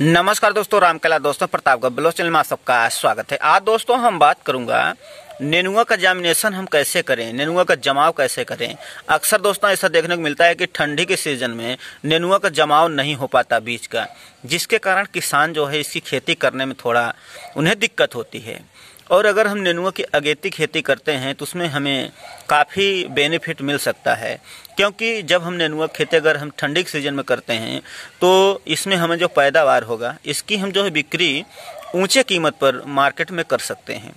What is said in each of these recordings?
नमस्कार दोस्तों रामकला दोस्तों प्रताप ब्लॉक चैनल में सबका स्वागत है आज दोस्तों हम बात करूंगा नेनुआ का जामिनेशन हम कैसे करें नेनुआ का जमाव कैसे करें अक्सर दोस्तों ऐसा देखने को मिलता है कि ठंडी के सीजन में नेनुआ का जमाव नहीं हो पाता बीज का जिसके कारण किसान जो है इसकी खेती करने में थोड़ा उन्हें दिक्कत होती है और अगर हम नेनुआ की अगेती खेती करते हैं तो उसमें हमें काफ़ी बेनिफिट मिल सकता है क्योंकि जब हम नेनुआ खेती अगर हम ठंडी के सीज़न में करते हैं तो इसमें हमें जो पैदावार होगा इसकी हम जो है बिक्री ऊँचे कीमत पर मार्केट में कर सकते हैं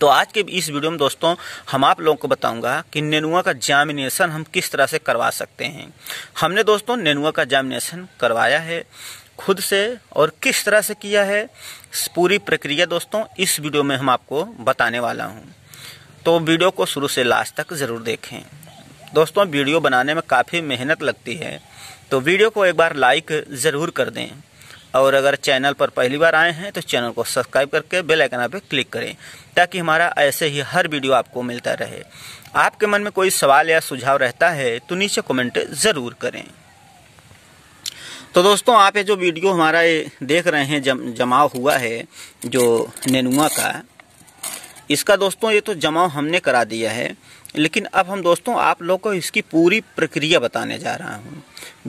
तो आज के इस वीडियो में दोस्तों हम आप लोगों को बताऊंगा कि नेनुआ का जामिनेशन हम किस तरह से करवा सकते हैं हमने दोस्तों नेनुआ का जामिनेशन करवाया है खुद से और किस तरह से किया है पूरी प्रक्रिया दोस्तों इस वीडियो में हम आपको बताने वाला हूँ तो वीडियो को शुरू से लास्ट तक ज़रूर देखें दोस्तों वीडियो बनाने में काफ़ी मेहनत लगती है तो वीडियो को एक बार लाइक ज़रूर कर दें और अगर चैनल पर पहली बार आए हैं तो चैनल को सब्सक्राइब करके बेल आइकन पर क्लिक करें ताकि हमारा ऐसे ही हर वीडियो आपको मिलता रहे आपके मन में कोई सवाल या सुझाव रहता है तो नीचे कमेंट ज़रूर करें तो दोस्तों आप ये जो वीडियो हमारा ये देख रहे हैं जम जमाव हुआ है जो नेनुआ का इसका दोस्तों ये तो जमाव हमने करा दिया है लेकिन अब हम दोस्तों आप लोग को इसकी पूरी प्रक्रिया बताने जा रहा हूँ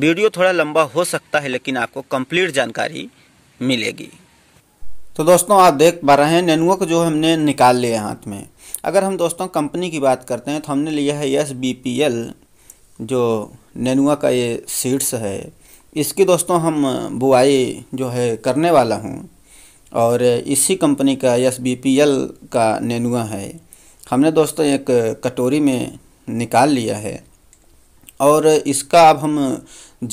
वीडियो थोड़ा लंबा हो सकता है लेकिन आपको कंप्लीट जानकारी मिलेगी तो दोस्तों आप देख पा रहे हैं नेनुआ को जो हमने निकाल लिया हाथ में अगर हम दोस्तों कंपनी की बात करते हैं तो हमने लिया है यस बी पी एल जो नेनुआ का ये सीड्स है इसकी दोस्तों हम बुआई जो है करने वाला हूँ और इसी कंपनी का एस बी पी एल का नेनुआ है हमने दोस्तों एक कटोरी में निकाल लिया है और इसका अब हम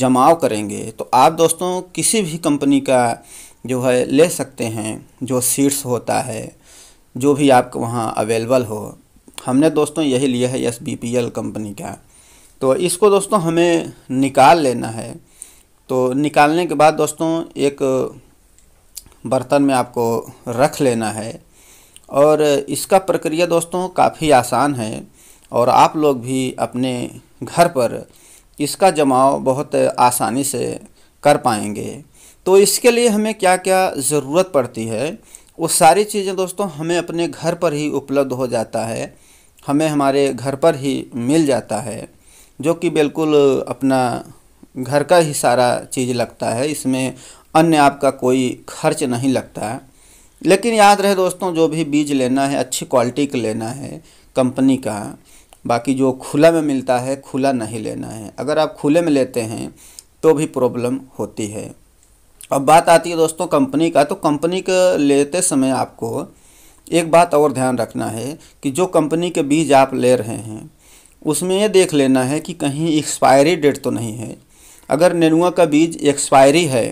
जमाव करेंगे तो आप दोस्तों किसी भी कंपनी का जो है ले सकते हैं जो सीड्स होता है जो भी आपको वहाँ अवेलेबल हो हमने दोस्तों यही लिया है S B P L company का तो इसको दोस्तों हमें निकाल लेना है तो निकालने के बाद दोस्तों एक बर्तन में आपको रख लेना है और इसका प्रक्रिया दोस्तों काफ़ी आसान है और आप लोग भी अपने घर पर इसका जमाव बहुत आसानी से कर पाएंगे तो इसके लिए हमें क्या क्या ज़रूरत पड़ती है वो सारी चीज़ें दोस्तों हमें अपने घर पर ही उपलब्ध हो जाता है हमें हमारे घर पर ही मिल जाता है जो कि बिल्कुल अपना घर का ही सारा चीज़ लगता है इसमें अन्य आपका कोई खर्च नहीं लगता है लेकिन याद रहे दोस्तों जो भी बीज लेना है अच्छी क्वालिटी का लेना है कंपनी का बाकी जो खुला में मिलता है खुला नहीं लेना है अगर आप खुले में लेते हैं तो भी प्रॉब्लम होती है अब बात आती है दोस्तों कंपनी का तो कंपनी का लेते समय आपको एक बात और ध्यान रखना है कि जो कंपनी के बीज आप ले रहे हैं उसमें ये देख लेना है कि कहीं एक्सपायरी डेट तो नहीं है अगर नेनुआ का बीज एक्सपायरी है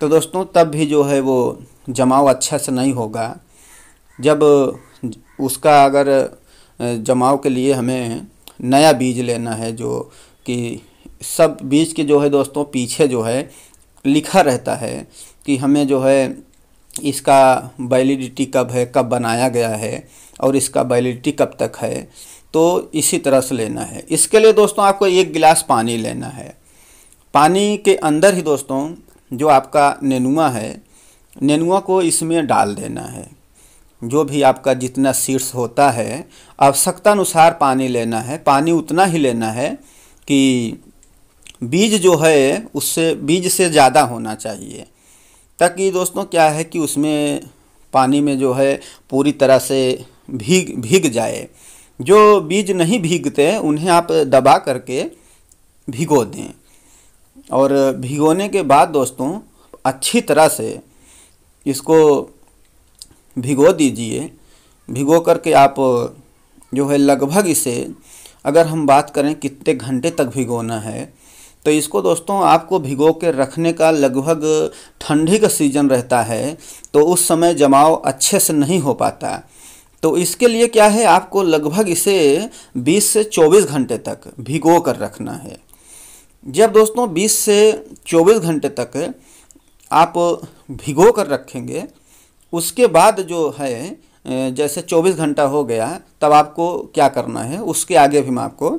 तो दोस्तों तब भी जो है वो जमाव अच्छा से नहीं होगा जब उसका अगर जमाव के लिए हमें नया बीज लेना है जो कि सब बीज के जो है दोस्तों पीछे जो है लिखा रहता है कि हमें जो है इसका वैलिडिटी कब है कब बनाया गया है और इसका वैलिडिटी कब तक है तो इसी तरह से लेना है इसके लिए दोस्तों आपको एक गिलास पानी लेना है पानी के अंदर ही दोस्तों जो आपका नेनुआ है नेनुआ को इसमें डाल देना है जो भी आपका जितना शीर्ष होता है आवश्यकता अनुसार पानी लेना है पानी उतना ही लेना है कि बीज जो है उससे बीज से ज़्यादा होना चाहिए ताकि दोस्तों क्या है कि उसमें पानी में जो है पूरी तरह से भीग भीग जाए जो बीज नहीं भीगते उन्हें आप दबा करके भिगो दें और भिगोने के बाद दोस्तों अच्छी तरह से इसको भिगो दीजिए भिगो करके आप जो है लगभग इसे अगर हम बात करें कितने घंटे तक भिगोना है तो इसको दोस्तों आपको भिगो के रखने का लगभग ठंडी का सीज़न रहता है तो उस समय जमाव अच्छे से नहीं हो पाता तो इसके लिए क्या है आपको लगभग इसे 20 से 24 घंटे तक भिगो कर रखना है जब दोस्तों 20 से 24 घंटे तक आप भिगो कर रखेंगे उसके बाद जो है जैसे 24 घंटा हो गया तब आपको क्या करना है उसके आगे भी हम आपको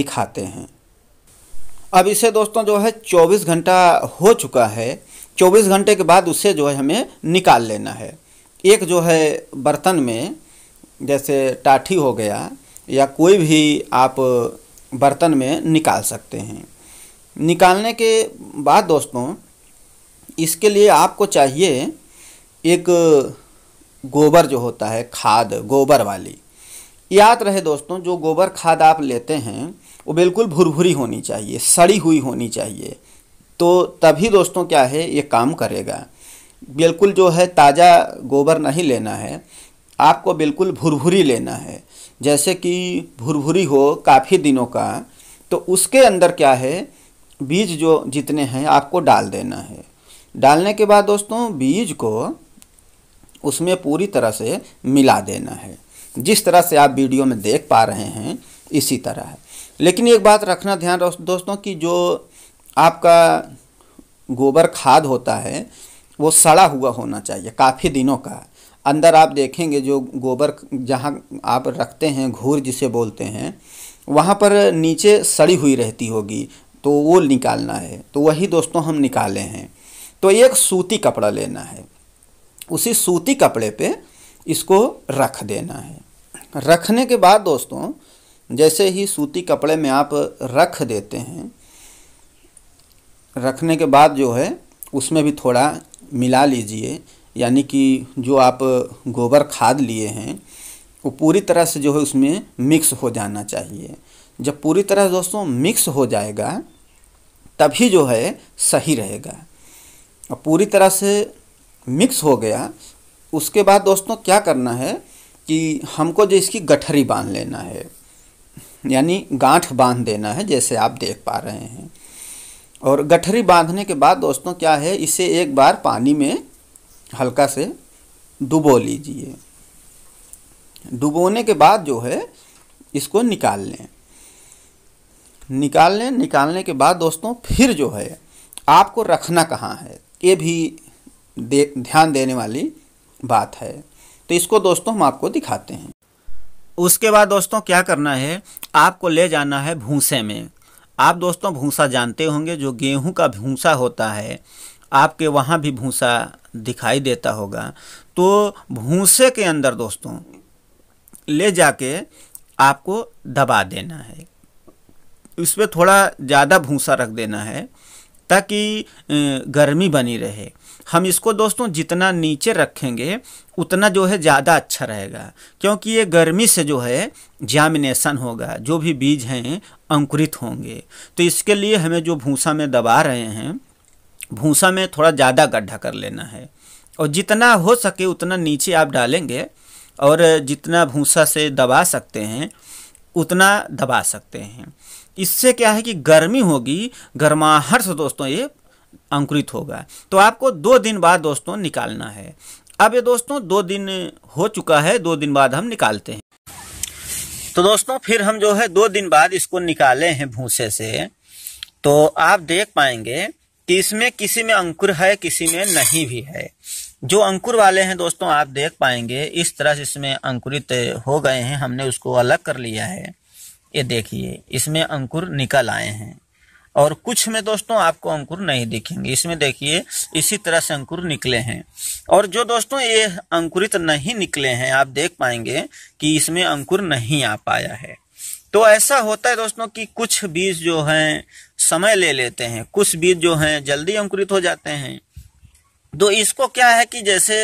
दिखाते हैं अब इसे दोस्तों जो है 24 घंटा हो चुका है 24 घंटे के बाद उसे जो है हमें निकाल लेना है एक जो है बर्तन में जैसे टाठी हो गया या कोई भी आप बर्तन में निकाल सकते हैं निकालने के बाद दोस्तों इसके लिए आपको चाहिए एक गोबर जो होता है खाद गोबर वाली याद रहे दोस्तों जो गोबर खाद आप लेते हैं वो बिल्कुल भुरभुरी होनी चाहिए सड़ी हुई होनी चाहिए तो तभी दोस्तों क्या है ये काम करेगा बिल्कुल जो है ताज़ा गोबर नहीं लेना है आपको बिल्कुल भुरभुरी लेना है जैसे कि भुरभुरी हो काफ़ी दिनों का तो उसके अंदर क्या है बीज जो जितने हैं आपको डाल देना है डालने के बाद दोस्तों बीज को उसमें पूरी तरह से मिला देना है जिस तरह से आप वीडियो में देख पा रहे हैं इसी तरह है लेकिन एक बात रखना ध्यान दोस्तों कि जो आपका गोबर खाद होता है वो सड़ा हुआ होना चाहिए काफ़ी दिनों का अंदर आप देखेंगे जो गोबर जहाँ आप रखते हैं घूर जिसे बोलते हैं वहाँ पर नीचे सड़ी हुई रहती होगी तो वो निकालना है तो वही दोस्तों हम निकाले हैं तो एक सूती कपड़ा लेना है उसी सूती कपड़े पे इसको रख देना है रखने के बाद दोस्तों जैसे ही सूती कपड़े में आप रख देते हैं रखने के बाद जो है उसमें भी थोड़ा मिला लीजिए यानी कि जो आप गोबर खाद लिए हैं वो पूरी तरह से जो है उसमें मिक्स हो जाना चाहिए जब पूरी तरह दोस्तों मिक्स हो जाएगा तभी जो है सही रहेगा और पूरी तरह से मिक्स हो गया उसके बाद दोस्तों क्या करना है कि हमको जो इसकी गठरी बांध लेना है यानी गांठ बांध देना है जैसे आप देख पा रहे हैं और गठरी बांधने के बाद दोस्तों क्या है इसे एक बार पानी में हल्का से डुबो लीजिए डुबोने के बाद जो है इसको निकाल लें निकाल लें निकालने के बाद दोस्तों फिर जो है आपको रखना कहाँ है ये भी दे ध्यान देने वाली बात है तो इसको दोस्तों हम आपको दिखाते हैं उसके बाद दोस्तों क्या करना है आपको ले जाना है भूसे में आप दोस्तों भूसा जानते होंगे जो गेहूं का भूसा होता है आपके वहाँ भी भूसा दिखाई देता होगा तो भूसे के अंदर दोस्तों ले जाके आपको दबा देना है पर थोड़ा ज़्यादा भूसा रख देना है ताकि गर्मी बनी रहे हम इसको दोस्तों जितना नीचे रखेंगे उतना जो है ज़्यादा अच्छा रहेगा क्योंकि ये गर्मी से जो है जामिनेशन होगा जो भी बीज हैं अंकुरित होंगे तो इसके लिए हमें जो भूसा में दबा रहे हैं भूसा में थोड़ा ज़्यादा गड्ढा कर लेना है और जितना हो सके उतना नीचे आप डालेंगे और जितना भूसा से दबा सकते हैं उतना दबा सकते हैं इससे क्या है कि गर्मी होगी गर्माहट से दोस्तों ये अंकुरित होगा तो आपको दो दिन बाद दोस्तों निकालना है अब ये दोस्तों दो दिन हो चुका है दो दिन बाद हम निकालते हैं तो दोस्तों फिर हम जो है दो दिन बाद इसको निकाले हैं भूसे से तो आप देख पाएंगे कि इसमें किसी में अंकुर है किसी में नहीं भी है जो अंकुर वाले हैं दोस्तों आप देख पाएंगे इस तरह से इसमें अंकुरित हो गए हैं हमने उसको अलग कर लिया है ये देखिए इसमें अंकुर निकल आए हैं और कुछ में दोस्तों आपको अंकुर नहीं दिखेंगे इसमें देखिए इसी तरह से अंकुर निकले हैं और जो दोस्तों ये अंकुरित नहीं निकले हैं आप देख पाएंगे कि इसमें अंकुर नहीं आ पाया है तो ऐसा होता है दोस्तों कि कुछ बीज जो हैं समय ले लेते हैं कुछ बीज जो हैं जल्दी अंकुरित हो जाते हैं तो इसको क्या है कि जैसे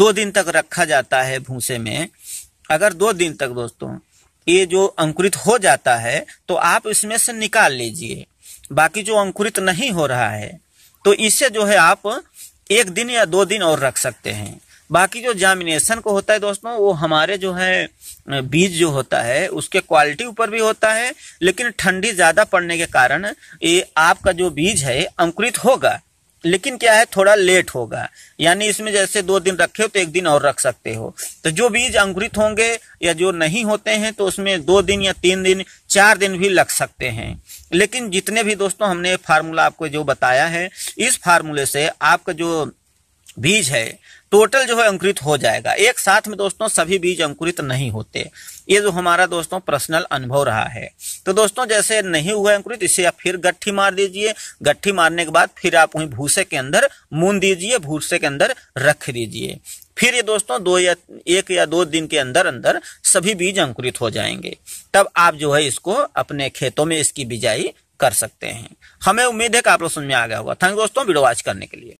दो दिन तक रखा जाता है भूसे में अगर दो दिन तक दोस्तों ये जो अंकुरित हो जाता है तो आप इसमें से निकाल लीजिए बाकी जो अंकुरित नहीं हो रहा है तो इसे जो है आप एक दिन या दो दिन और रख सकते हैं बाकी जो जामिनेशन को होता है दोस्तों वो हमारे जो है बीज जो होता है उसके क्वालिटी ऊपर भी होता है लेकिन ठंडी ज़्यादा पड़ने के कारण ये आपका जो बीज है अंकुरित होगा लेकिन क्या है थोड़ा लेट होगा यानी इसमें जैसे दो दिन रखे हो तो एक दिन और रख सकते हो तो जो बीज अंकुरित होंगे या जो नहीं होते हैं तो उसमें दो दिन या तीन दिन चार दिन भी लग सकते हैं लेकिन जितने भी दोस्तों हमने फार्मूला आपको जो बताया है इस फार्मूले से आपका जो बीज है टोटल जो है अंकुरित हो जाएगा एक साथ में दोस्तों सभी बीज अंकुरित नहीं होते ये जो हमारा दोस्तों पर्सनल अनुभव रहा है तो दोस्तों जैसे नहीं हुआ अंकुरित इसे आप फिर गट्ठी मार दीजिए गट्ठी मारने के बाद फिर आप वहीं भूसे के अंदर मून दीजिए भूसे के अंदर रख दीजिए फिर ये दोस्तों दो या एक या दो दिन के अंदर अंदर सभी बीज अंकुरित हो जाएंगे तब आप जो है इसको अपने खेतों में इसकी बिजाई कर सकते हैं हमें उम्मीद है कि आप लोग समझ में आ गया होगा थैंक दोस्तों वीडियो वॉच करने के लिए